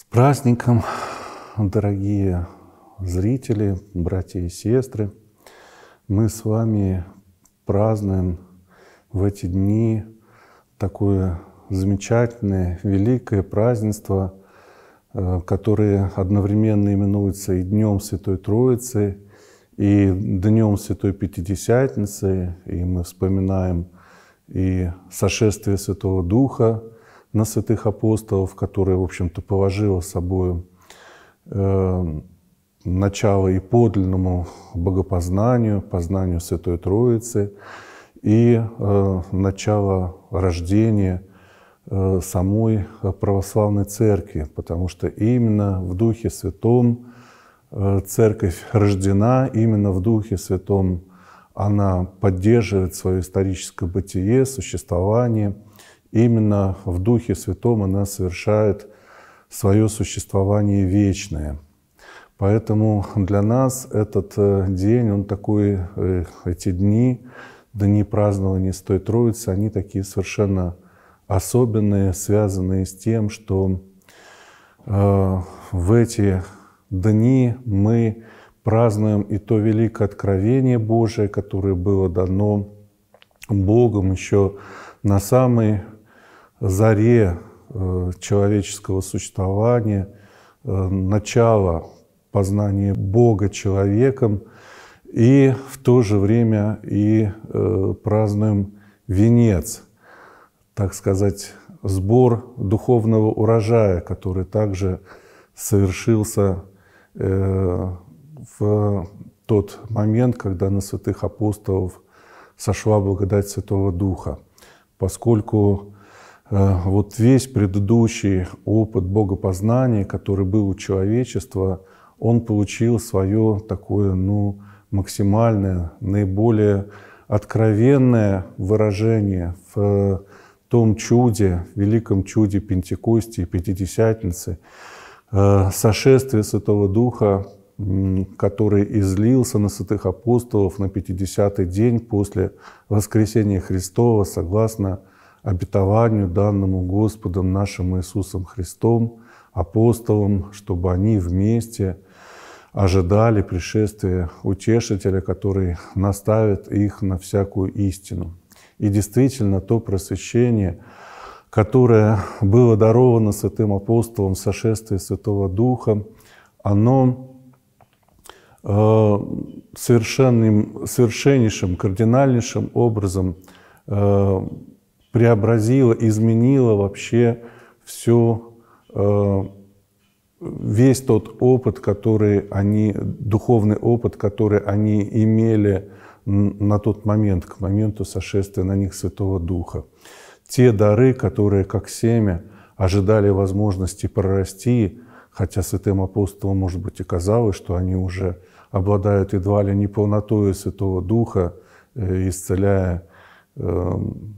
С праздником, дорогие зрители, братья и сестры! Мы с вами празднуем в эти дни такое замечательное, великое празднество, э, которое одновременно именуется и Днем Святой Троицы, и Днем Святой Пятидесятницы, и мы вспоминаем и сошествие Святого Духа – на святых апостолов, которые, в общем-то, положила собой э, начало и подлинному богопознанию, познанию Святой Троицы, и э, начало рождения э, самой православной церкви, потому что именно в Духе Святом церковь рождена, именно в Духе Святом она поддерживает свое историческое бытие, существование – именно в Духе Святом она совершает свое существование вечное. Поэтому для нас этот э, день, он такой, э, эти дни, дни празднования Стой Троицы, они такие совершенно особенные, связанные с тем, что э, в эти дни мы празднуем и то великое откровение Божие, которое было дано Богом еще на самый заре э, человеческого существования, э, начало познания Бога человеком, и в то же время и э, празднуем венец, так сказать, сбор духовного урожая, который также совершился в тот момент, когда на святых апостолов сошла благодать Святого Духа, поскольку Э, вот весь предыдущий опыт богопознания, который был у человечества, он получил свое такое, ну, максимальное, наиболее откровенное выражение в э, том чуде, великом чуде Пентекости и Пятидесятницы, э, сошествие Святого Духа, который излился на святых апостолов на 50-й день после воскресения Христова, согласно обетованию, данному Господом нашим Иисусом Христом, апостолам, чтобы они вместе ожидали пришествия Утешителя, который наставит их на всякую истину. И действительно, то просвещение, которое было даровано святым апостолам в сошествии Святого Духа, оно э, совершенным, совершеннейшим, кардинальнейшим образом э, преобразила, изменила вообще все, э, весь тот опыт, который они, духовный опыт, который они имели на тот момент, к моменту сошествия на них Святого Духа. Те дары, которые, как семя, ожидали возможности прорасти, хотя святым апостолам, может быть, и казалось, что они уже обладают едва ли не полнотой Святого Духа, э, исцеляя эм,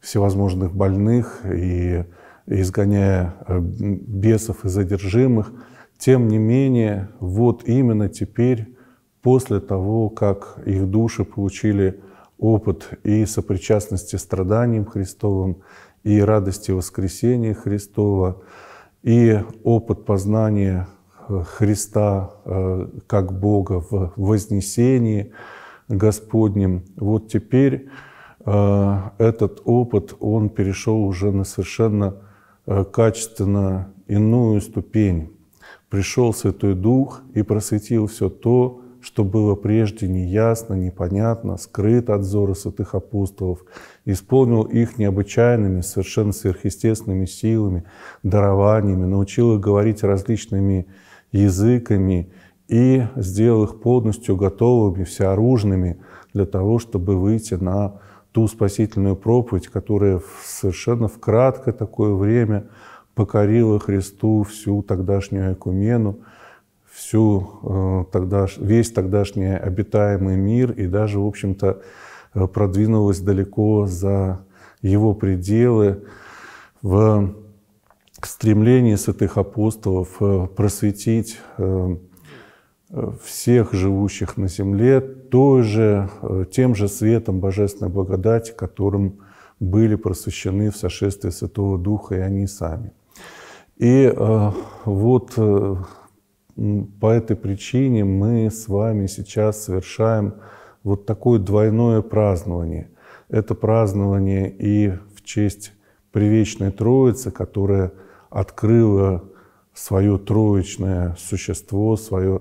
всевозможных больных и изгоняя э, бесов и задержимых. Тем не менее, вот именно теперь, после того, как их души получили опыт и сопричастности страданием Христовым, и радости воскресения Христова, и опыт познания э, Христа э, как Бога в вознесении Господнем. Вот теперь а, этот опыт, он перешел уже на совершенно э, качественно иную ступень. Пришел Святой Дух и просветил все то, что было прежде неясно, непонятно, скрыто от взора святых апостолов, исполнил их необычайными, совершенно сверхъестественными силами, дарованиями, научил их говорить различными языками и сделал их полностью готовыми, всеоружными для того, чтобы выйти на ту спасительную проповедь, которая в совершенно в краткое такое время покорила Христу всю тогдашнюю экумену, всю, э, тогдаш, весь тогдашний обитаемый мир и даже, в общем-то, э, продвинулась далеко за его пределы в стремлении святых апостолов э, просветить всех живущих на земле, той же, э, тем же светом божественной благодати, которым были просвещены в сошествии Святого Духа и они сами. И э, вот э, по этой причине мы с вами сейчас совершаем вот такое двойное празднование. Это празднование и в честь Привечной Троицы, которая открыла свое троечное существо, свое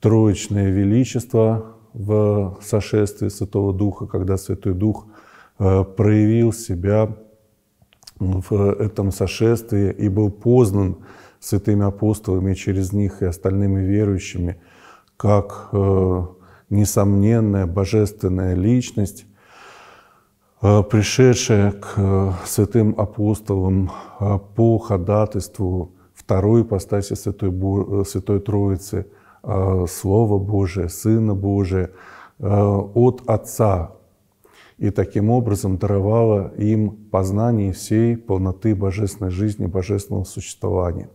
троечное величество в сошествии Святого Духа, когда Святой Дух э, проявил себя в этом сошествии и был познан святыми апостолами через них и остальными верующими как э, несомненная божественная личность, э, пришедшая к святым апостолам по ходатайству второй ипостаси Святой, Святой Троицы – Э, Слово Божие, Сына Божия э, от Отца, и таким образом даровала им познание всей полноты божественной жизни, божественного существования.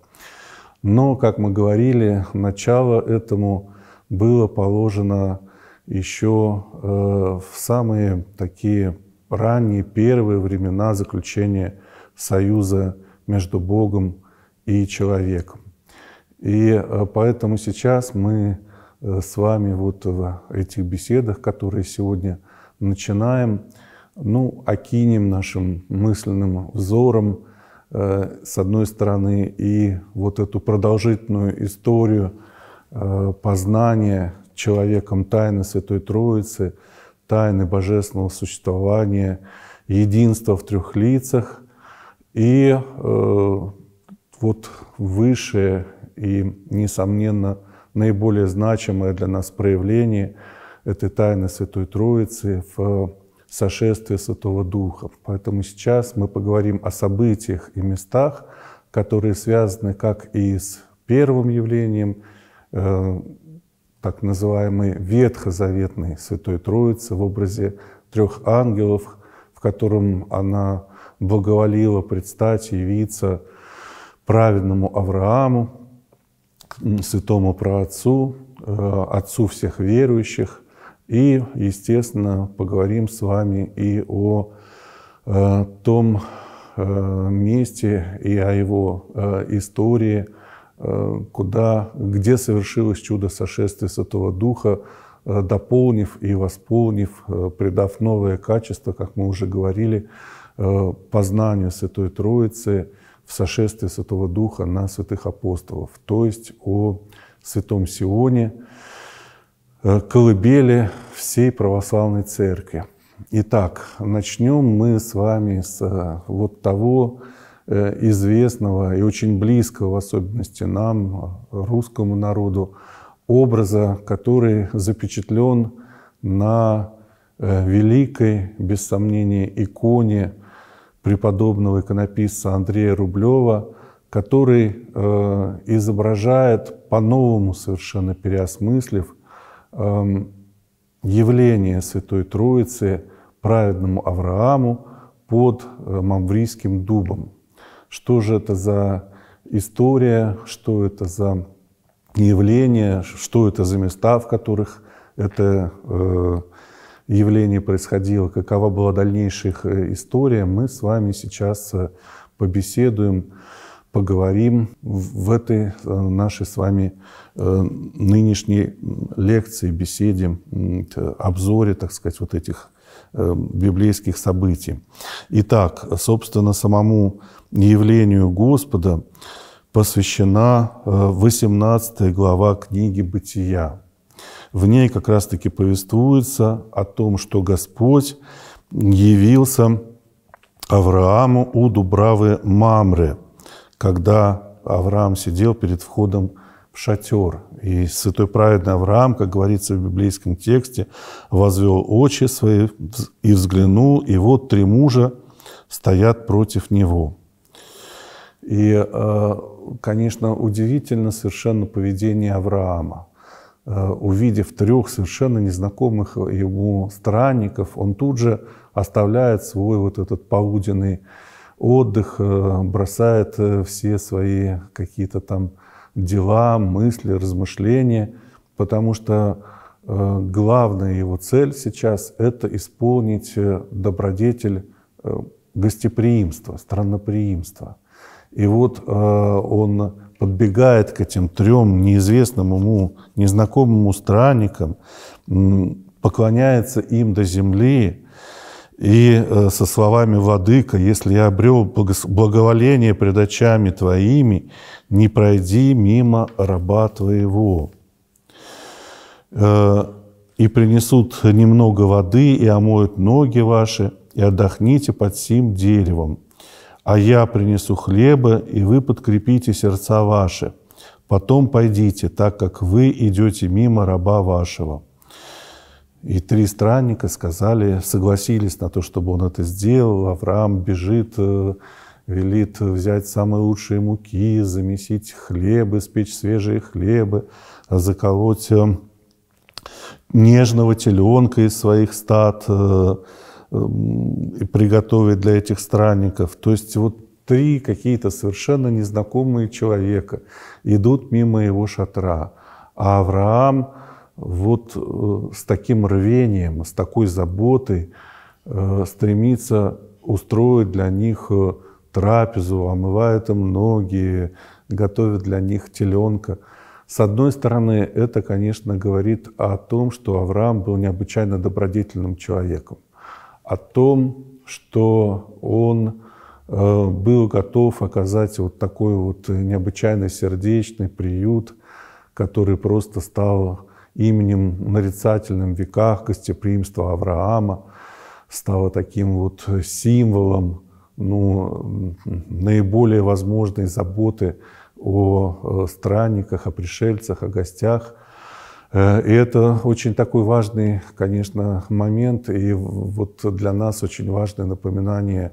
Но, как мы говорили, начало этому было положено еще э, в самые такие ранние первые времена заключения союза между Богом и человеком. И э, поэтому сейчас мы э, с вами вот в этих беседах, которые сегодня начинаем, ну, окинем нашим мысленным взором, э, с одной стороны, и вот эту продолжительную историю познания человеком тайны Святой Троицы, тайны божественного существования, единства в трех лицах и э, вот высшее и, несомненно, наиболее значимое для нас проявление этой тайны Святой Троицы в сошествии Святого Духа. Поэтому сейчас мы поговорим о событиях и местах, которые связаны как и с первым явлением, э, так называемой ветхозаветной Святой Троицы в образе трех ангелов, в котором она благоволила предстать, явиться праведному Аврааму, святому праотцу, э, отцу всех верующих. И, естественно, поговорим с вами и о э, том э, месте и о его истории, куда, где совершилось чудо сошествия Святого Духа, дополнив и восполнив, придав новое качество, как мы уже говорили, познанию Святой Троицы – в сошествии Святого Духа на святых апостолов, то есть о Святом Сионе, э, колыбели всей православной церкви. Итак, начнем мы с вами с э, вот того э, известного и очень близкого, в особенности нам, русскому народу, образа, который запечатлен на великой, без сомнения, иконе – преподобного иконописца Андрея Рублева, который э, изображает по-новому совершенно переосмыслив э, явление Святой Троицы праведному Аврааму под э, мамврийским дубом. Что же это за история, что это за явление, что это за места, в которых это э, явление происходило, какова была дальнейшая их э, история, мы с вами сейчас э, побеседуем, поговорим в этой э, нашей с вами нынешней лекции, беседе, обзоре, так сказать, вот этих библейских событий. Итак, собственно, самому явлению Господа посвящена 18 глава книги «Бытия» в ней как раз-таки повествуется о том, что Господь явился Аврааму у Дубравы Мамры, когда Авраам сидел перед входом в шатер. И святой праведный Авраам, как говорится в библейском тексте, возвел очи свои и взглянул, и вот три мужа стоят против него. И, э, конечно, удивительно совершенно поведение Авраама. Э, увидев трех совершенно незнакомых ему странников, он тут же оставляет свой вот этот полуденный отдых, э, бросает э, все свои какие-то там дела, мысли, размышления, потому что главная его цель сейчас – это исполнить добродетель гостеприимства, странноприимства. И вот он подбегает к этим трем неизвестным ему, незнакомым странникам, поклоняется им до земли и э, со словами «Владыка, если я обрел благоволение пред очами твоими, не пройди мимо раба твоего». Э, «И принесут немного воды, и омоют ноги ваши, и отдохните под сим деревом, а я принесу хлеба, и вы подкрепите сердца ваши. Потом пойдите, так как вы идете мимо раба вашего». И три странника сказали, согласились на то, чтобы он это сделал. Авраам бежит, э, велит взять самые лучшие муки, замесить хлебы, спечь свежие хлебы, заколоть э, нежного теленка из своих стад, э, Эм, и приготовить для этих странников. То есть вот три какие-то совершенно незнакомые человека идут мимо его шатра. А Авраам вот э, с таким рвением, с такой заботой э, стремится устроить для них э, трапезу, омывает им ноги, готовит для них теленка. С одной стороны, это, конечно, говорит о том, что Авраам был необычайно добродетельным человеком о том, что он э, был готов оказать вот такой вот необычайно сердечный приют, который просто стал именем в веках гостеприимства Авраама, стало таким вот символом ну, наиболее возможной заботы о э, странниках, о пришельцах, о гостях – Э, и это очень такой важный, конечно, момент. И вот для нас очень важное напоминание,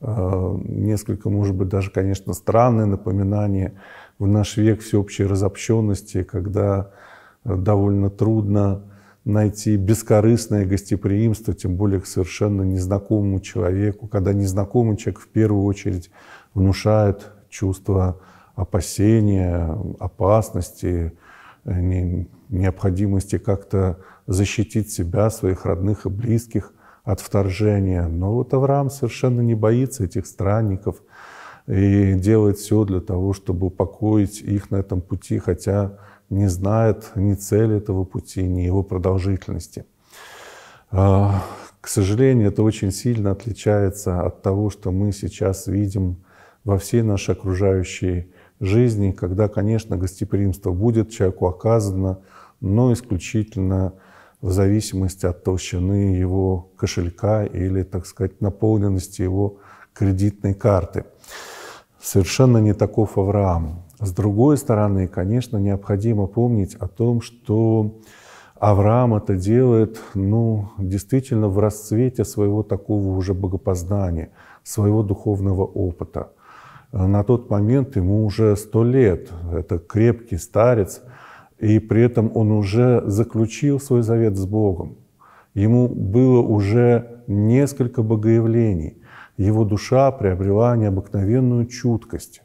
э, несколько, может быть, даже, конечно, странное напоминание в наш век всеобщей разобщенности, когда э, довольно трудно найти бескорыстное гостеприимство, тем более к совершенно незнакомому человеку, когда незнакомый человек в первую очередь внушает чувство опасения, опасности, не необходимости как-то защитить себя, своих родных и близких от вторжения. Но вот Авраам совершенно не боится этих странников и делает все для того, чтобы упокоить их на этом пути, хотя не знает ни цели этого пути, ни его продолжительности. А, к сожалению, это очень сильно отличается от того, что мы сейчас видим во всей нашей окружающей жизни, когда, конечно, гостеприимство будет человеку оказано, но исключительно в зависимости от толщины его кошелька или, так сказать, наполненности его кредитной карты. Совершенно не таков Авраам. С другой стороны, конечно, необходимо помнить о том, что Авраам это делает, ну, действительно в расцвете своего такого уже богопознания, своего духовного опыта. Э, на тот момент ему уже сто лет, это крепкий старец – и при этом он уже заключил свой завет с Богом. Ему было уже несколько богоявлений. Его душа приобрела необыкновенную чуткость,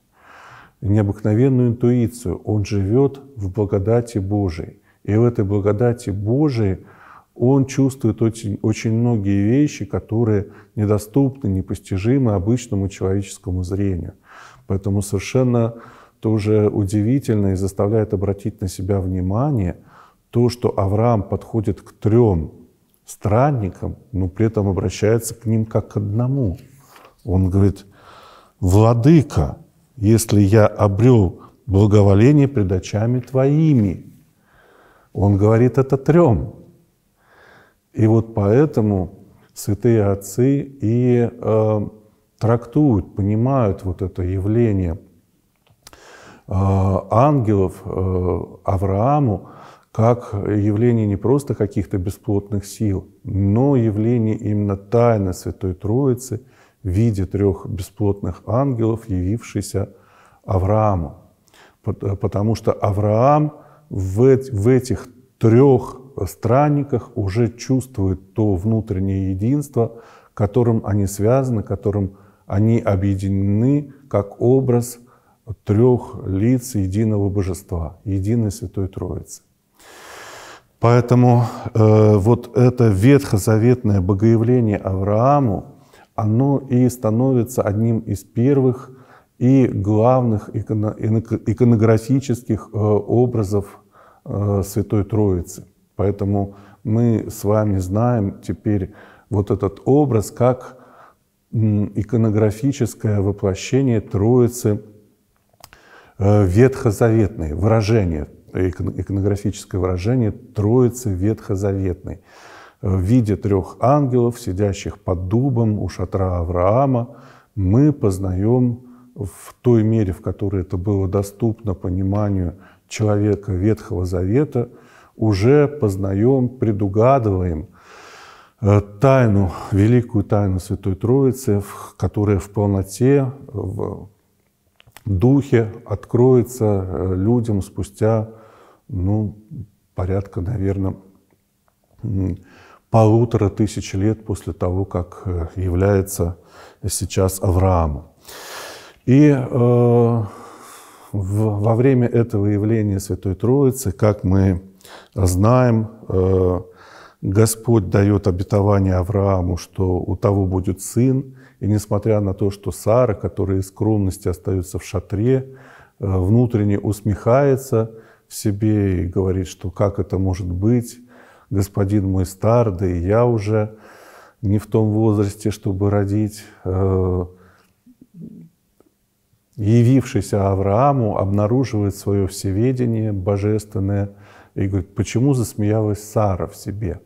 необыкновенную интуицию. Он живет в благодати Божией. И в этой благодати Божией он чувствует очень, очень многие вещи, которые недоступны, непостижимы обычному человеческому зрению. Поэтому совершенно уже удивительно и заставляет обратить на себя внимание то, что Авраам подходит к трем странникам, но при этом обращается к ним как к одному. Он говорит, «Владыка, если я обрел благоволение пред очами твоими». Он говорит это трем. И вот поэтому святые отцы и э, трактуют, понимают вот это явление Э, ангелов э, Аврааму как явление не просто каких-то бесплотных сил, но явление именно тайны Святой Троицы в виде трех бесплотных ангелов, явившихся Аврааму. Э, потому что Авраам в, этих трех странниках уже чувствует то внутреннее единство, которым они связаны, которым они объединены как образ трех лиц единого божества, единой Святой Троицы. Поэтому э, вот это ветхозаветное богоявление Аврааму, оно и становится одним из первых и главных иконографических э, образов э, Святой Троицы. Поэтому мы с вами знаем теперь вот этот образ как иконографическое воплощение Троицы – Э, Ветхозаветный выражение, иконографическое выражение Троицы Ветхозаветной э, в виде трех ангелов, сидящих под дубом у шатра Авраама, мы познаем в той мере, в которой это было доступно пониманию человека Ветхого Завета, уже познаем, предугадываем э, тайну, великую тайну Святой Троицы, которая в полноте, духе откроется э, людям спустя, ну, порядка, наверное, полутора тысяч лет после того, как э, является сейчас Аврааму. И э, в, во время этого явления Святой Троицы, как мы знаем, э, Господь дает обетование Аврааму, что у того будет сын, и несмотря на то, что Сара, которая из скромности остается в шатре, э, внутренне усмехается в себе и говорит, что как это может быть, господин мой стар, да и я уже не в том возрасте, чтобы родить. Э, явившийся Аврааму обнаруживает свое всеведение божественное и говорит, почему засмеялась Сара в себе?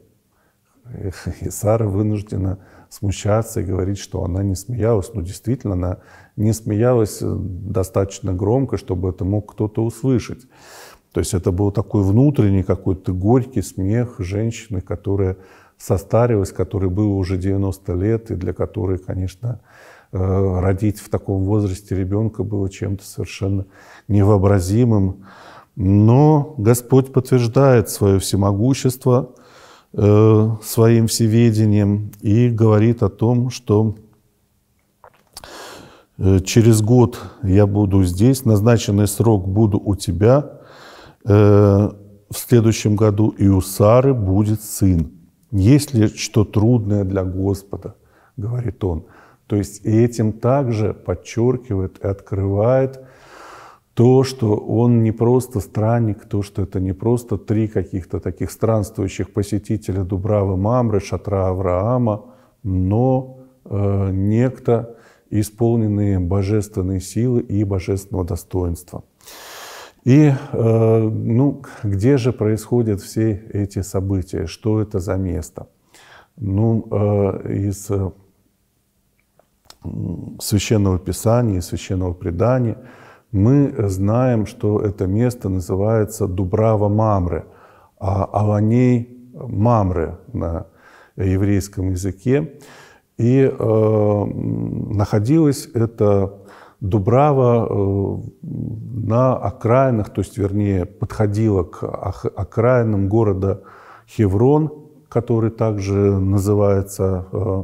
И Сара вынуждена смущаться и говорить, что она не смеялась. Но ну, действительно, она не смеялась э, достаточно громко, чтобы это мог кто-то услышать. То есть это был такой внутренний какой-то горький смех женщины, которая состарилась, которой было уже 90 лет, и для которой, конечно, э, родить в таком возрасте ребенка было чем-то совершенно невообразимым. Но Господь подтверждает свое всемогущество, Э, своим всеведением и говорит о том, что э, через год я буду здесь, назначенный срок буду у тебя, э, в следующем году и у Сары будет сын. Есть ли что трудное для Господа, говорит он. То есть и этим также подчеркивает и открывает то, что он не просто странник, то, что это не просто три каких-то таких странствующих посетителя Дубравы Мамры, шатра Авраама, но э, некто, исполненные божественной силы и божественного достоинства. И э, ну, где же происходят все эти события? Что это за место? Ну, э, из э, священного писания, из священного предания – мы знаем, что это место называется Дубрава-Мамры, а Аланей-Мамры на еврейском языке. И э, находилась эта Дубрава э, на окраинах, то есть, вернее, подходила к окраинам города Хеврон, который также называется э,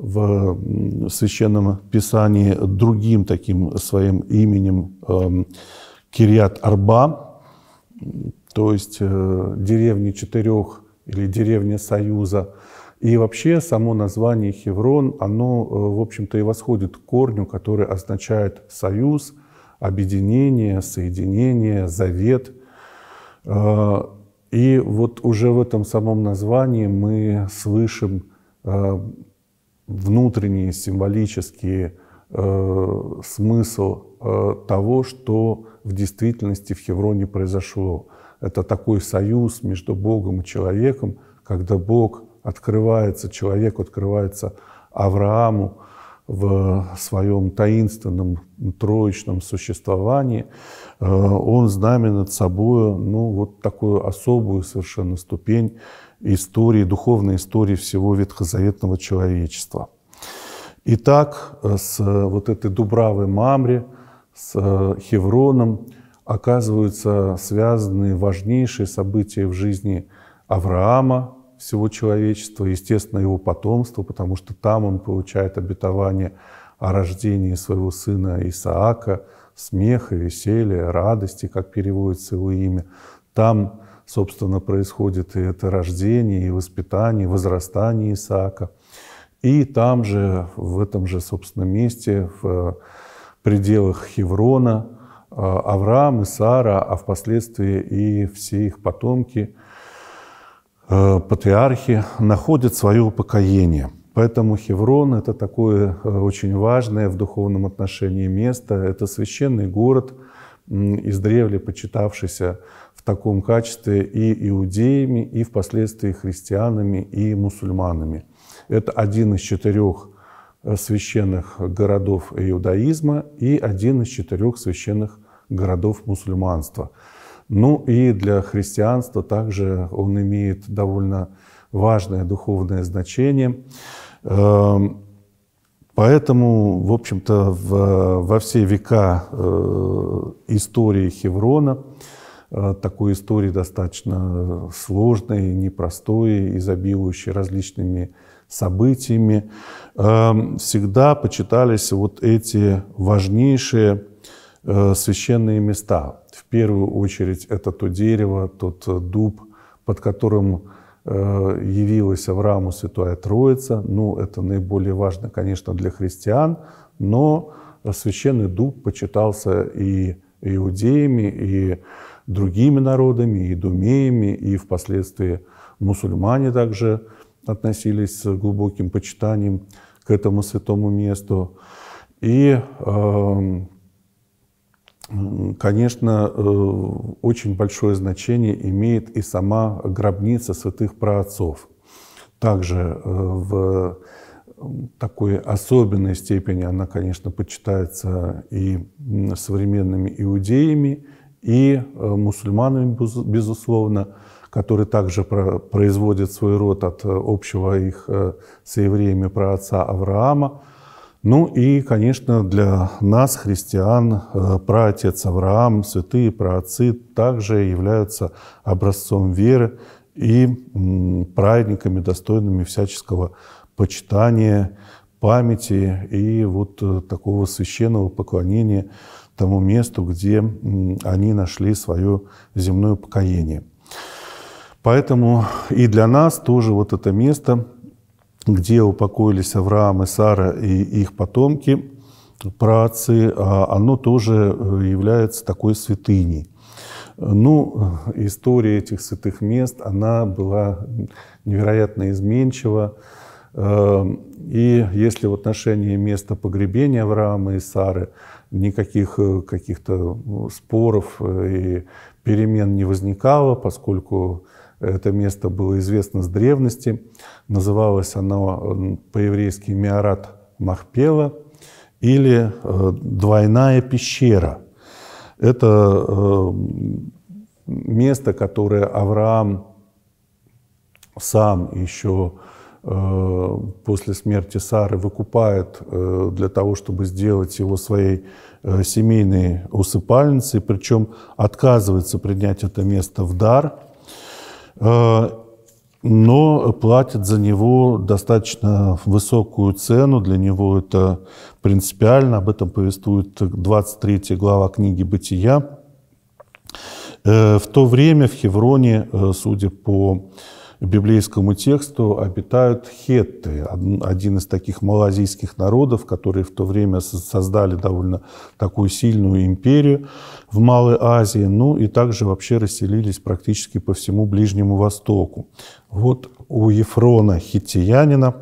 в Священном Писании другим таким своим именем эм, Кириат Арба, то есть э, деревни четырех или деревня Союза. И вообще само название Хеврон, оно, э, в общем-то, и восходит к корню, который означает союз, объединение, соединение, завет. Э, и вот уже в этом самом названии мы слышим внутренний символический э, смысл э, того, что в действительности в Хевроне произошло. Это такой союз между Богом и человеком, когда Бог открывается, человек открывается Аврааму в своем таинственном троечном существовании, э, он знаменит собой ну, вот такую особую совершенно ступень истории, духовной истории всего ветхозаветного человечества. Итак, с вот этой Дубравой Мамре, с э, Хевроном оказываются связаны важнейшие события в жизни Авраама, всего человечества, естественно, его потомства, потому что там он получает обетование о рождении своего сына Исаака, смеха, веселья, радости, как переводится его имя. Там собственно, происходит и это рождение, и воспитание, и возрастание Исаака. И там же, в этом же, собственно, месте, в э, пределах Хеврона, э, Авраам и Сара, а впоследствии и все их потомки, э, патриархи, находят свое упокоение. Поэтому Хеврон – это такое очень важное в духовном отношении место. Это священный город, издревле почитавшийся в таком качестве и иудеями, и впоследствии христианами, и мусульманами. Это один из четырех э, священных городов иудаизма и один из четырех священных городов мусульманства. Ну и для христианства также он имеет довольно важное духовное значение. Эм, поэтому, в общем-то, э, во все века э, истории Хеврона Э, такой истории достаточно сложной, непростой, изобилующей различными событиями, эм, всегда почитались вот эти важнейшие э, священные места. В первую очередь это то дерево, тот э, дуб, под которым явилась Аврааму Святая Троица. Ну, это наиболее важно, конечно, для христиан, но священный дуб почитался и иудеями, и другими народами, и думеями, и впоследствии мусульмане также относились с глубоким почитанием к этому святому месту. И, эм, конечно, э, очень большое значение имеет и сама гробница святых праотцов. Также э, в такой особенной степени она, конечно, почитается и современными иудеями, и э, мусульманами, безусловно, которые также производят свой род от э, общего их э, с евреями про отца Авраама. Ну и, конечно, для нас, христиан, праотец Авраам, святые праотцы также являются образцом веры и праведниками, достойными всяческого почитания, памяти и вот такого священного поклонения тому месту, где они нашли свое земное покаяние. Поэтому и для нас тоже вот это место, где упокоились Авраам и Сара и их потомки, працы, а оно тоже э, является такой святыней. Ну, история этих святых мест, она была невероятно изменчива. Эм, и если в отношении места погребения Авраама и Сары, никаких э, каких-то ну, споров э, и перемен не возникало, поскольку это место было известно с древности. Называлось оно по-еврейски Миарат Махпела или э, Двойная пещера. Это место, которое Авраам сам еще Э, после смерти Сары выкупает э, для того, чтобы сделать его своей э, семейной усыпальницей, причем отказывается принять это место в дар, но платит за него достаточно высокую цену, для него это принципиально, об этом повествует 23 глава книги «Бытия». В то время в Хевроне, судя по библейскому тексту обитают хетты, один из таких малазийских народов, которые в то время создали довольно такую сильную империю в Малой Азии, ну и также вообще расселились практически по всему Ближнему Востоку. Вот у Ефрона хиттиянина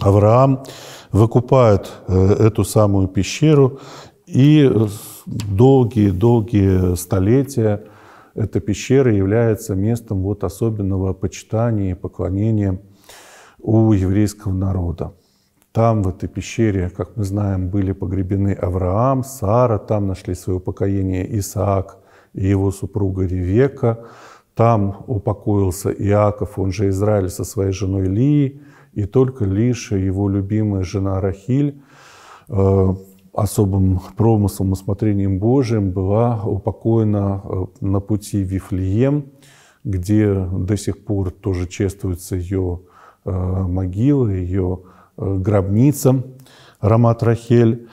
Авраам выкупает э, эту самую пещеру и долгие-долгие столетия – эта пещера является местом вот особенного почитания и поклонения у еврейского народа. Там, в этой пещере, как мы знаем, были погребены Авраам, Сара, там нашли свое покоение Исаак и его супруга Ревека, там упокоился Иаков, он же Израиль, со своей женой Лией, и только лишь его любимая жена Рахиль э, особым промыслом, усмотрением Божьим была упокоена э, на пути Вифлеем, где до сих пор тоже чествуется ее э, могила, ее э, гробница Рамат Рахель.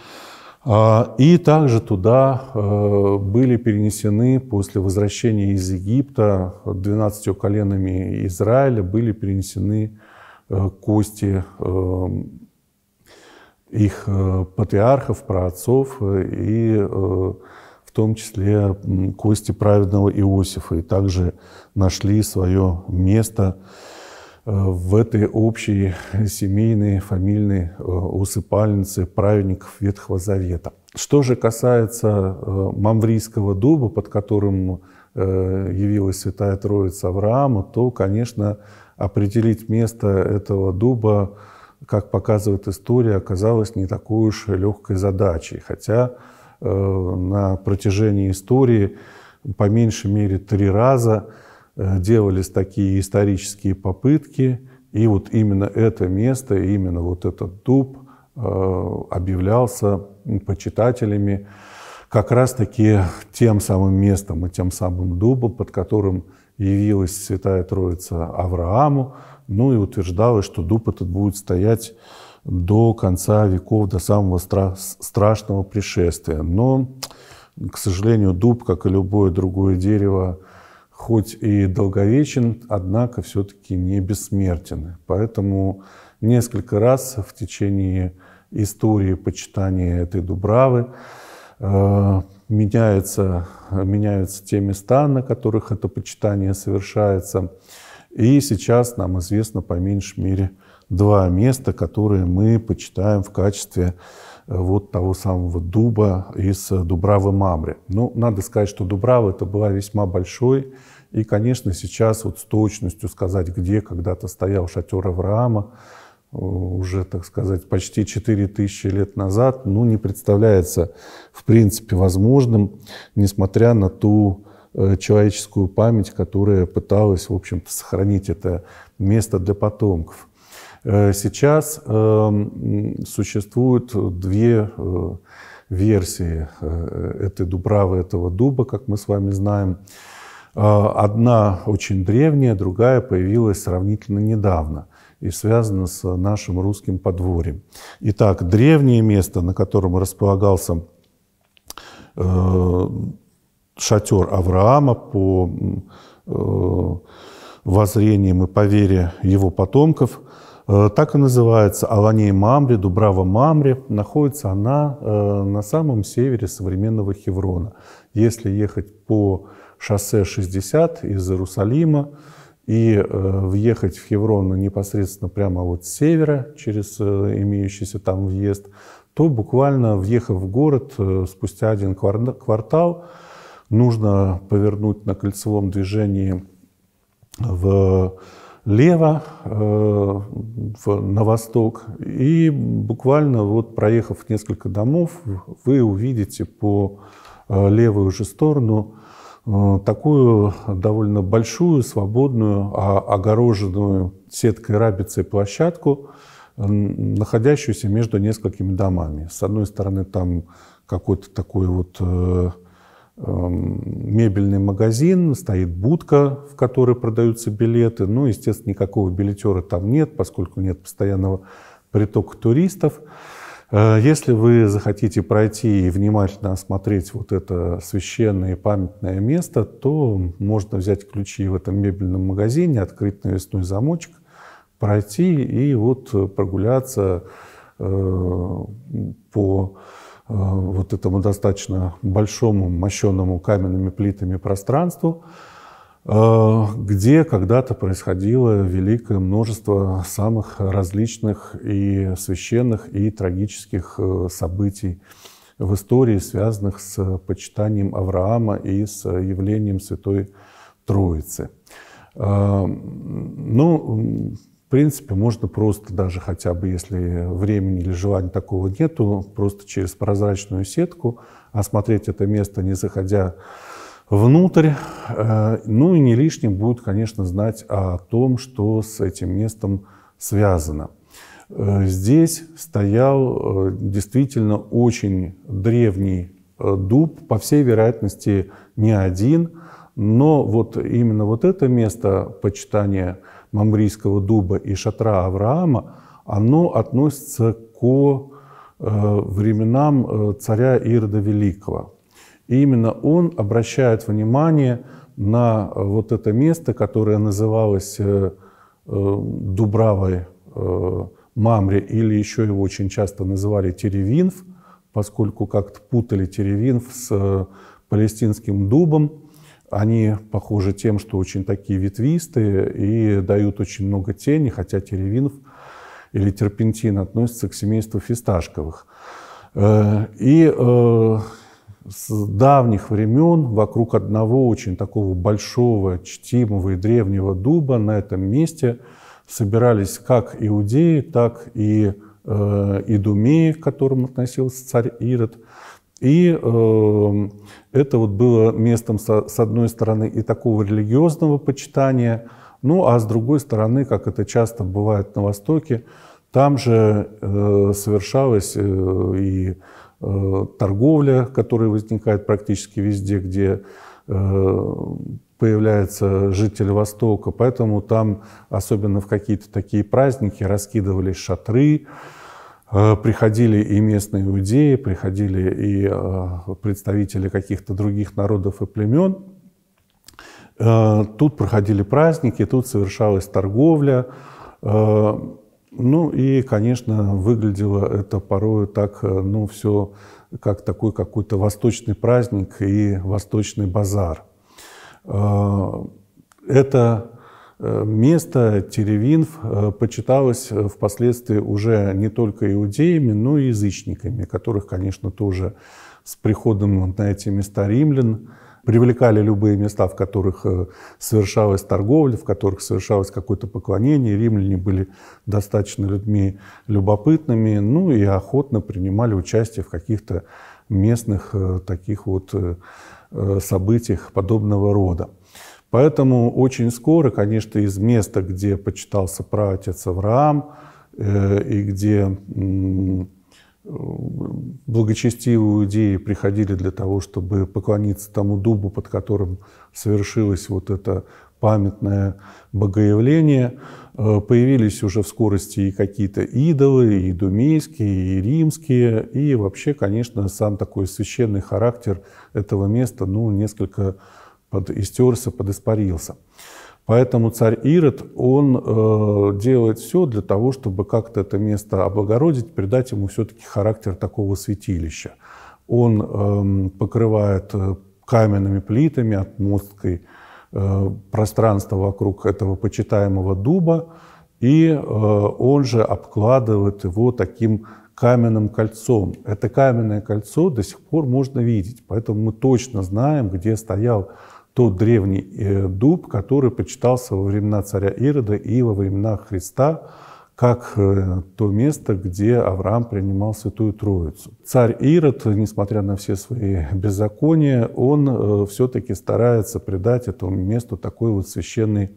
А, и также туда были перенесены после возвращения из Египта 12 коленами Израиля были перенесены кости их э, патриархов, праотцов э, и э, в том числе кости праведного Иосифа. И также нашли свое место в этой общей семейной, фамильной усыпальнице праведников Ветхого Завета. Что же касается мамврийского дуба, под которым явилась Святая Троица Авраама, то, конечно, определить место этого дуба – как показывает история, оказалась не такой уж легкой задачей. Хотя э, на протяжении истории по меньшей мере три раза э, делались такие исторические попытки, и вот именно это место, именно вот этот дуб э, объявлялся почитателями как раз-таки тем самым местом и тем самым дубом, под которым явилась Святая Троица Аврааму, ну и утверждалось, что дуб этот будет стоять до конца веков, до самого стра- страшного пришествия. Но, к сожалению, дуб, как и любое другое дерево, хоть и долговечен, однако все-таки не бессмертен. Поэтому несколько раз в течение истории почитания этой дубравы э, меняются, меняются те места, на которых это почитание совершается. И сейчас нам известно по меньшей мере два места, которые мы почитаем в качестве э, вот того самого дуба из э, Дубравы Мамры. Ну, надо сказать, что Дубрава это была весьма большой, и, конечно, сейчас вот с точностью сказать, где когда-то стоял шатер Авраама, э, уже, так сказать, почти 4000 лет назад, ну, не представляется, в принципе, возможным, несмотря на ту Э, человеческую память, которая пыталась, в общем-то, сохранить это место для потомков. Э, сейчас э, существуют две версии этой дубравы, этого дуба, как мы с вами знаем. Одна очень древняя, другая появилась сравнительно недавно и связана с нашим русским подворьем. Итак, древнее место, на котором располагался шатер Авраама по э, воззрениям и по вере его потомков. Э, так и называется Аланей Мамри, Дубрава Мамри. Находится она э, на самом севере современного Хеврона. Если ехать по шоссе 60 из Иерусалима и въехать в Хеврон непосредственно прямо вот с севера, через имеющийся там въезд, то буквально въехав в город, спустя один квартал, нужно повернуть на кольцевом движении влево, э, на восток. И буквально вот проехав несколько домов, вы увидите по э, левую же сторону э, такую довольно большую, свободную, а огороженную сеткой рабицей площадку, находящуюся между несколькими домами. С одной стороны, там какой-то такой вот Эм, мебельный магазин, стоит будка, в которой продаются билеты. Ну, естественно, никакого билетера там нет, поскольку нет постоянного притока туристов. Э, если вы захотите пройти и внимательно осмотреть вот это священное и памятное место, то можно взять ключи в этом мебельном магазине, открыть навесной замочек, пройти и вот прогуляться э, по Э, вот этому достаточно большому, мощенному каменными плитами пространству, э, где когда-то происходило великое множество самых различных и священных, и трагических э, событий в истории, связанных с почитанием Авраама и с явлением Святой Троицы. Ну, принципе, можно просто даже хотя бы, если времени или желания такого нету, просто через прозрачную сетку осмотреть это место, не заходя внутрь. Э, ну и не лишним будет, конечно, знать о том, что с этим местом связано. Э, здесь стоял э, действительно очень древний дуб, по всей вероятности не один, но вот именно вот это место почитания – мамрийского дуба и шатра Авраама, оно относится к э, временам э, царя Ирда Великого. И именно он обращает внимание на э, вот это место, которое называлось Дубравой Мамре, или еще его очень часто называли Теревинф, поскольку как-то путали Теревинф с палестинским дубом. Они похожи тем, что очень такие ветвистые и дают очень много тени, хотя теревинов или терпентин относятся к семейству фисташковых. Э, и э, с давних времен вокруг одного очень такого большого, чтимого и древнего дуба на этом месте собирались как иудеи, так и э, идумеи, к которым относился царь Ирод – и э, это вот было местом, со, с одной стороны, и такого религиозного почитания, ну а с другой стороны, как это часто бывает на Востоке, там же э, совершалась э, и э, торговля, которая возникает практически везде, где э, появляется житель Востока, поэтому там, особенно в какие-то такие праздники, раскидывались шатры, Э, приходили и местные иудеи, приходили и э, представители каких-то других народов и племен. Э, тут проходили праздники, тут совершалась торговля. Ну и, конечно, выглядело это порой так, ну, все как такой какой-то восточный праздник и восточный базар. Это Э, место Теревинф э, почиталось э, впоследствии уже не только иудеями, но и язычниками, которых, конечно, тоже с приходом на эти места римлян привлекали любые места, в которых совершалась торговля, в которых совершалось какое-то поклонение. Римляне были достаточно людьми любопытными, ну и охотно принимали участие в каких-то местных таких вот событиях подобного рода. Поэтому очень скоро, конечно, из места, где почитался праотец Авраам э, и где э, благочестивые иудеи приходили для того, чтобы поклониться тому дубу, под которым совершилось вот это памятное богоявление, э, появились уже в скорости и какие-то идолы, и думейские, и римские, и вообще, конечно, сам такой священный характер этого места, ну, несколько под, истерся, подиспарился. Поэтому царь Ирод, он э, делает все для того, чтобы как-то это место облагородить, придать ему все-таки характер такого святилища. Он эм, э, покрывает каменными плитами, отмосткой э, пространство вокруг этого почитаемого дуба, и э, он же обкладывает его таким каменным кольцом. Это каменное кольцо до сих пор можно видеть, поэтому мы точно знаем, где стоял тот древний э, дуб, который почитался во времена царя Ирода и во времена Христа, как э, то место, где Авраам принимал Святую Троицу. Царь Ирод, несмотря на все свои беззакония, он э, все-таки старается придать этому месту такой вот священный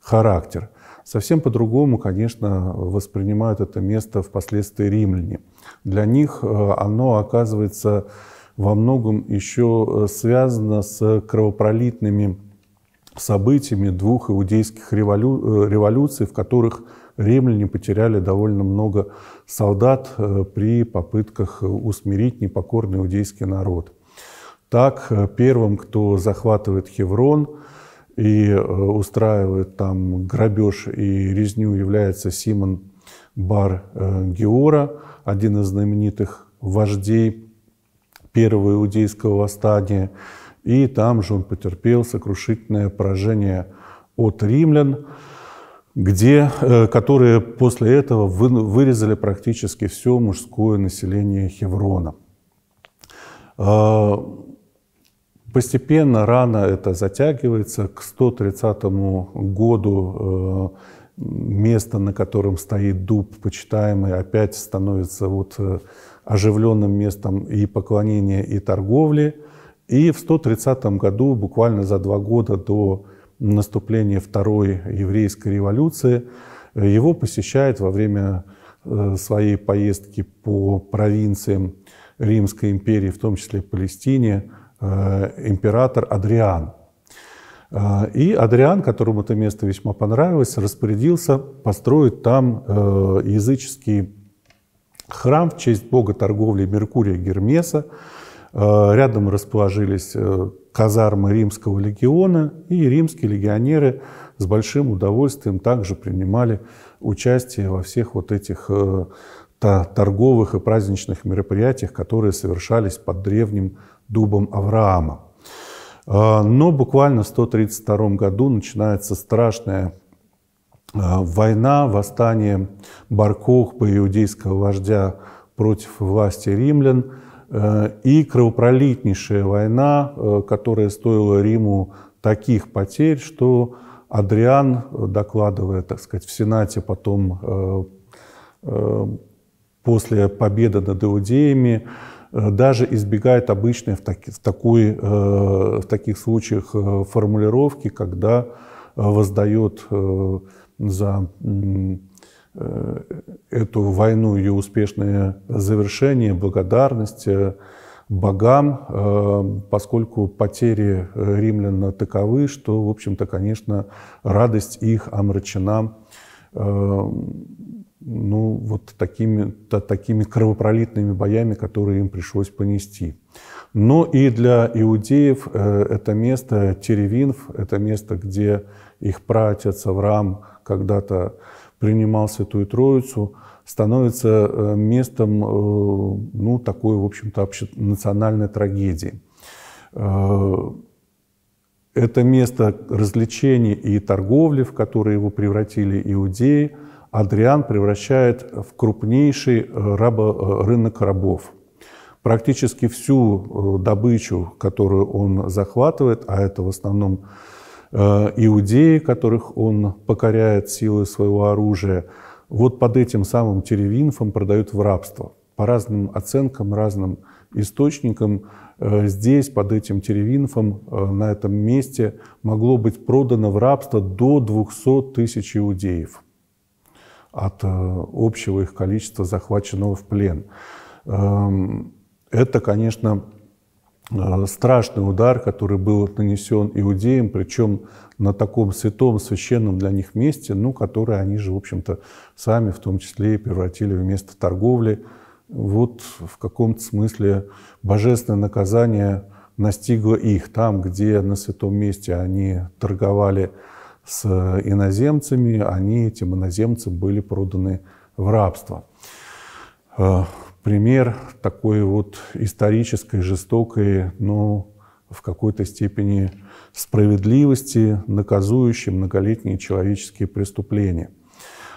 характер. Совсем по-другому, конечно, воспринимают это место впоследствии римляне. Для них оно оказывается во многом еще э, связано с кровопролитными событиями двух иудейских револю... Э, революций, в которых римляне потеряли довольно много солдат э, при попытках усмирить непокорный иудейский народ. Так, первым, кто захватывает Хеврон и устраивает там грабеж и резню, является Симон Бар Геора, один из знаменитых вождей первого иудейского восстания, и там же он потерпел сокрушительное поражение от римлян, где, э, которые после этого вырезали практически все мужское население Хеврона. А, постепенно, рано это затягивается. К 130 году э, место, на котором стоит дуб почитаемый, опять становится вот э, оживленным местом и поклонения, и торговли. И в 130 году, буквально за два года до наступления Второй еврейской революции, его посещает во время э, своей поездки по провинциям Римской империи, в том числе Палестине, э, император Адриан. Э, и Адриан, которому это место весьма понравилось, распорядился построить там языческий храм в честь бога торговли Меркурия Гермеса. Э, рядом расположились э, казармы Римского легиона, и римские легионеры с большим удовольствием также принимали участие во всех вот этих э, торговых и праздничных мероприятиях, которые совершались под древним дубом Авраама. Но буквально в 132 году начинается страшная а, война, восстание Баркохпа, иудейского вождя против власти римлян, э, и кровопролитнейшая война, э, которая стоила Риму таких потерь, что Адриан, э, докладывая, так сказать, в Сенате потом после победы над иудеями, даже избегает обычной в, таки, в, такой, в таких случаях формулировки, когда воздает за э, эту войну, ее успешное завершение, благодарность э, богам, э, поскольку потери римлян таковы, что, в общем-то, конечно, радость их омрачена ну, вот такими, то такими кровопролитными боями, которые им пришлось понести. Но ну и для иудеев это место Теревинф, это место, где их праотец Авраам – когда-то принимал Святую Троицу, становится э, местом э, ну, такой, в общем-то, национальной трагедии. Э, это место развлечений и торговли, в которые его превратили иудеи, Адриан превращает в крупнейший рабо, рынок рабов. Практически всю добычу, которую он захватывает, а это в основном Э, иудеи, которых он покоряет силой своего оружия, вот под этим самым Теревинфом продают в рабство. По разным оценкам, разным источникам, э, здесь, под этим Теревинфом, э, на этом месте, могло быть продано в рабство до 200 тысяч иудеев от общего их количества захваченного в плен. Эм, это, конечно, Э, страшный удар, который был нанесен иудеям, причем на таком святом, священном для них месте, ну, которое они же, в общем-то, сами в том числе и превратили в место торговли. Вот в каком-то смысле божественное наказание настигло их там, где на святом месте они торговали с э, иноземцами, они, этим иноземцы, были проданы в рабство. Э, пример такой вот исторической, жестокой, но в какой-то степени справедливости, наказующей многолетние человеческие преступления.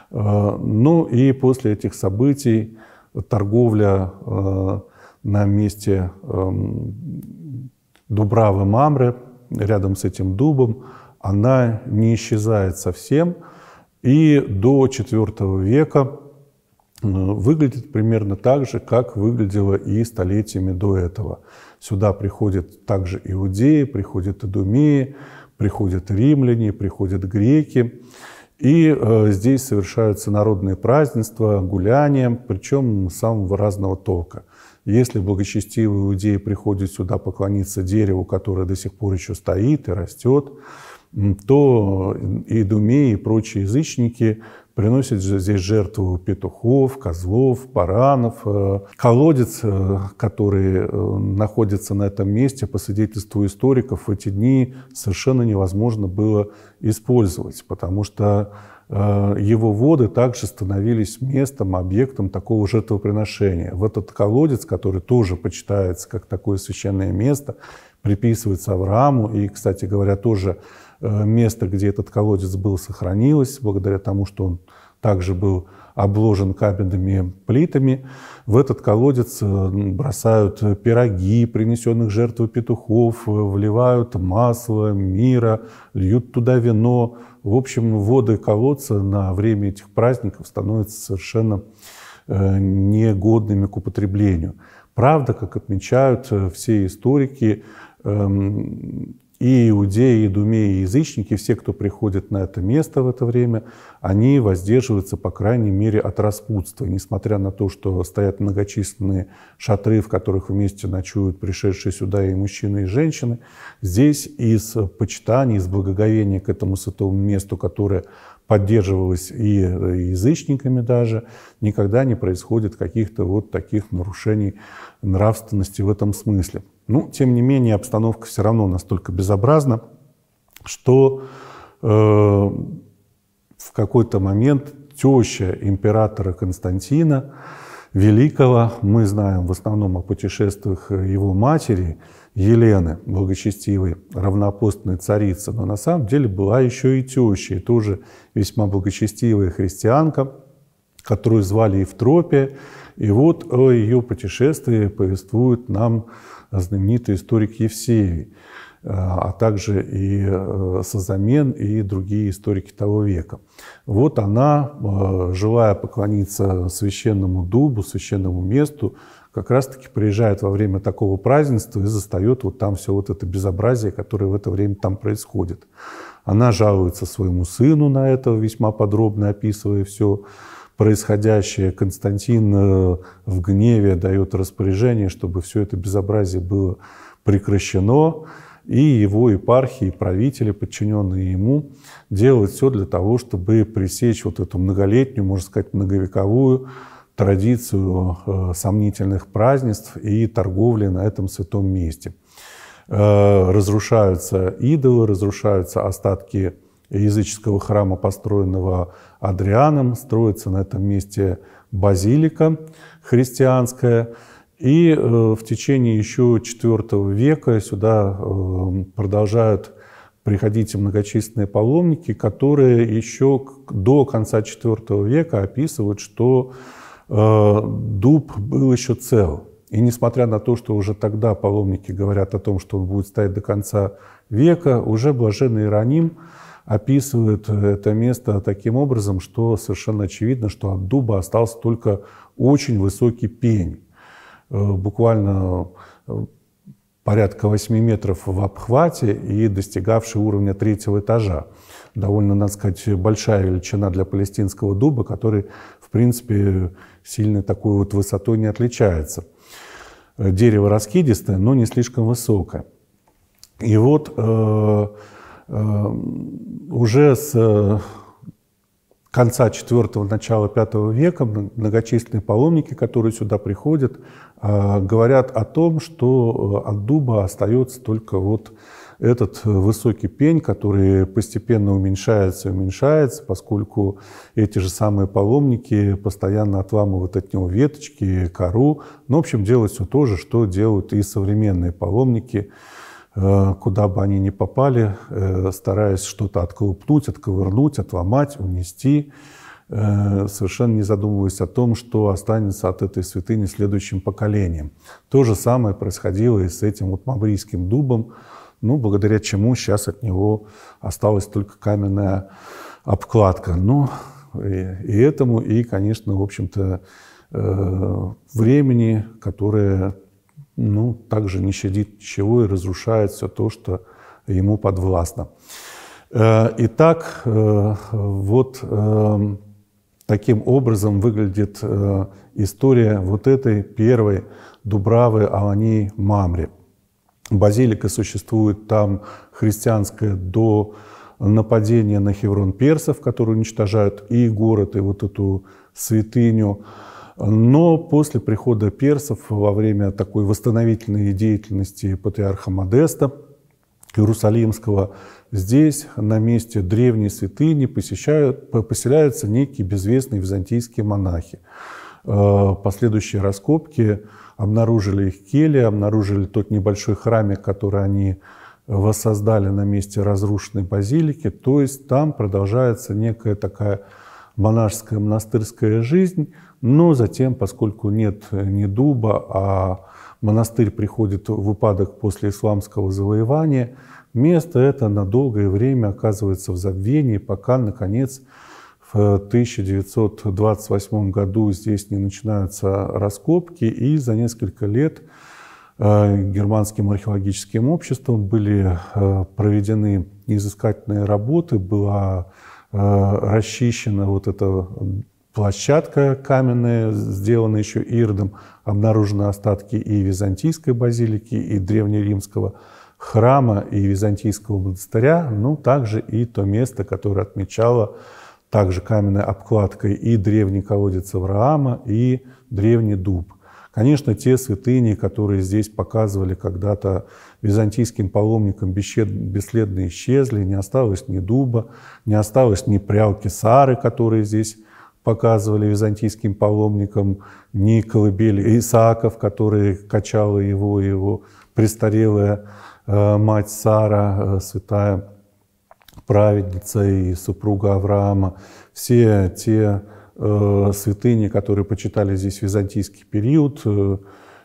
Э, ну и после этих событий торговля э, на месте эм, Дубравы Мамры, рядом с этим дубом, она не исчезает совсем. И до IV века Э, выглядит примерно так же, как выглядело и столетиями до этого. Сюда приходят также иудеи, приходят идумеи, приходят римляне, приходят греки. И э, здесь совершаются народные празднества, гуляния, причем самого разного толка. Если благочестивые иудеи приходят сюда поклониться дереву, которое до сих пор еще стоит и растет, то э, идумеи и прочие язычники приносит здесь жертву петухов, козлов, баранов. Э, колодец, э, который э, находится на этом месте, по свидетельству историков, в эти дни совершенно невозможно было использовать, потому что его воды также становились местом, объектом такого жертвоприношения. В этот колодец, который тоже почитается как такое священное место, приписывается Аврааму, и, кстати говоря, тоже Э, место, где этот колодец был, сохранилось, благодаря тому, что он также был обложен каменными плитами. В этот колодец э, бросают пироги, принесенных жертвой петухов, э, вливают масло, мира, льют туда вино. В общем, воды колодца на время этих праздников становятся совершенно негодными к употреблению. Правда, как отмечают все историки, эм, и иудеи, и думеи, и язычники, все, кто приходит на это место в это время, они воздерживаются, по крайней мере, от распутства. несмотря на то, что стоят многочисленные шатры, в которых вместе ночуют пришедшие сюда и мужчины, и женщины, здесь из почитания, из благоговения к этому святому месту, которое поддерживалось и э, язычниками даже, никогда не происходит каких-то вот таких нарушений нравственности в этом смысле. Ну, тем не менее, обстановка все равно настолько безобразна, что э, в какой-то момент теща императора Константина Великого, мы знаем в основном о путешествиях его матери, Елены, благочестивой, равнопостной царицы, но на самом деле была еще и теща, и тоже весьма благочестивая христианка, которую звали Евтропия. И вот о ее путешествии повествует нам знаменитый историк Евсеевий, э, а также и э, Сазамен и другие историки того века. Вот она, э, желая поклониться священному дубу, священному месту, как раз-таки приезжает во время такого празднества и застает вот там все вот это безобразие, которое в это время там происходит. Она жалуется своему сыну на это, весьма подробно описывая все происходящее. Константин в гневе дает распоряжение, чтобы все это безобразие было прекращено, и его епархии, правители, подчиненные ему, делают все для того, чтобы пресечь вот эту многолетнюю, можно сказать, многовековую традицию э, сомнительных празднеств и торговли на этом святом месте. Э, разрушаются идолы, разрушаются остатки языческого храма, построенного Адрианом, строится на этом месте базилика христианская. И э, в течение еще IV века сюда э, продолжают приходить многочисленные паломники, которые еще до конца IV века описывают, что э, дуб был еще цел. И несмотря на то, что уже тогда паломники говорят о том, что он будет стоять до конца века, уже блаженный Ироним – описывают это место таким образом, что совершенно очевидно, что от дуба остался только очень высокий пень, э, буквально э, порядка 8 метров в обхвате и достигавший уровня третьего этажа. Довольно, надо сказать, большая величина для палестинского дуба, который, в принципе, сильно такой вот высотой не отличается. Э, дерево раскидистое, но не слишком высокое. И вот Э, уже с э, конца IV, начала V века многочисленные паломники, которые сюда приходят, э, говорят о том, что от дуба остается только вот этот высокий пень, который постепенно уменьшается и уменьшается, поскольку эти же самые паломники постоянно отламывают от него веточки, кору. Ну, в общем, делают все то же, что делают и современные паломники – Э, куда бы они ни попали, э, стараясь что-то отколупнуть, отковырнуть, отломать, унести, э, совершенно не задумываясь о том, что останется от этой святыни следующим поколением. То же самое происходило и с этим вот маврийским дубом, ну, благодаря чему сейчас от него осталась только каменная обкладка. Ну, и этому, и, конечно, в общем-то, времени, которое ну, также не щадит ничего и разрушает все то, что ему подвластно. Э, итак, э, вот эм, таким образом выглядит э, история вот этой первой Дубравы Алании Мамри. Базилика существует там христианская до нападения на Хеврон персов, которые уничтожают и город, и вот эту святыню. Но после прихода персов во время такой восстановительной деятельности патриарха Модеста Иерусалимского здесь, на месте древней святыни, посещают, поселяются некие безвестные византийские монахи. Э, последующие раскопки обнаружили их кели, обнаружили тот небольшой храмик, который они воссоздали на месте разрушенной базилики. То есть там продолжается некая такая монашеская монастырская жизнь, но затем, поскольку нет э, не дуба, а монастырь приходит в упадок после исламского завоевания, место это на долгое время оказывается в забвении, пока, наконец, в 1928 э, году здесь не начинаются раскопки, и за несколько лет э, германским археологическим обществом были проведены изыскательные работы, была Э, расчищена вот эта э, площадка каменная, сделана еще Ирдом, обнаружены остатки и византийской базилики, и древнеримского храма, и византийского монастыря, ну, также и то место, которое отмечало также каменной обкладкой и древний колодец Авраама, и древний дуб. Конечно, те святыни, которые здесь показывали когда-то византийским паломникам бесследно исчезли, не осталось ни дуба, не осталось ни прялки Сары, которые здесь показывали византийским паломникам, ни колыбели Исааков, которые качала его, его престарелая э, мать Сара, э, святая праведница и супруга Авраама. Все те э, святыни, которые почитали здесь византийский период,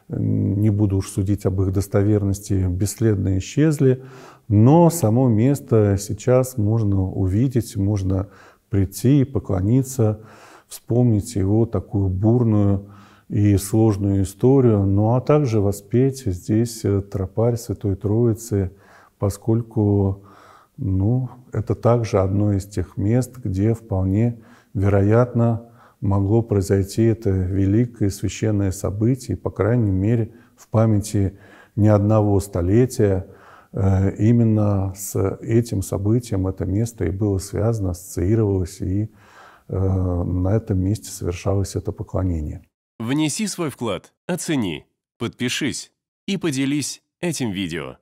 не буду уж судить об их достоверности, бесследно исчезли, но само место сейчас можно увидеть, можно прийти и поклониться, вспомнить его такую бурную и сложную историю, ну а также воспеть здесь э, тропарь Святой Троицы, поскольку ну, это также одно из тех мест, где вполне вероятно могло произойти это великое священное событие, по крайней мере, в памяти не одного столетия. Э, именно с этим событием это место и было связано, ассоциировалось, и э, на этом месте совершалось это поклонение. Внеси свой вклад, оцени, подпишись и поделись этим видео.